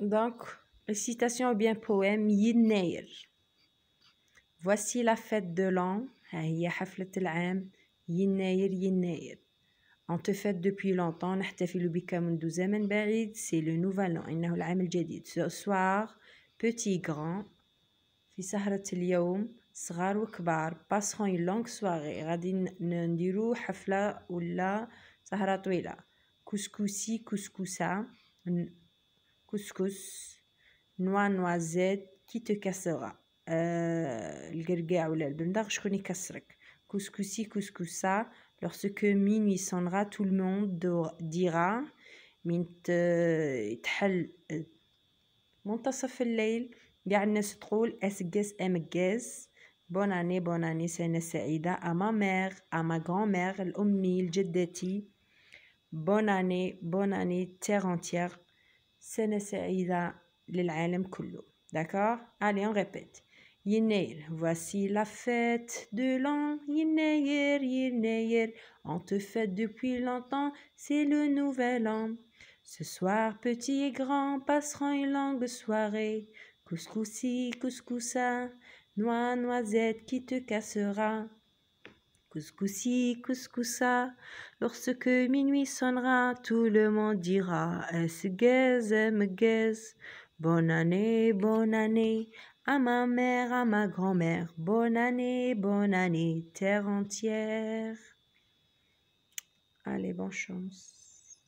Donc, récitation ou bien poème, Yinneir. Voici la fête de l'an, hein, Yinneir, Yinneir. On te fête depuis longtemps, c'est le nouvel an, Ce soir, petit grand, في صغار وكبار, passeront une longue soirée, غادي نديرو حفلة ولا سهرة طويلة. كسكسي Couscous, noix, noisette, qui te cassera? Euh, le gergaoulé, le dindar, je ne couscous, Couscousi, ça. lorsque minuit sonnera, tout le monde dira, monte à la fin de la nuit, gardes de troupe, esgès, bonne année, bonne année, c'est nécessaire à ma mère, à ma grand-mère, au mille bonne année, bonne année, terre entière. D'accord Allez, on répète. Yinair, voici la fête de l'an. Yinair, Yinair, on te fête depuis longtemps, c'est le nouvel an. Ce soir, petit et grand, passeront une longue soirée. Couscousi, couscoussa, noix, noisette qui te cassera. Couscoussi, couscoussa, lorsque minuit sonnera, tout le monde dira Est-ce gaise, est Bonne année, bonne année, à ma mère, à ma grand-mère, bonne année, bonne année, terre entière. Allez, bonne chance.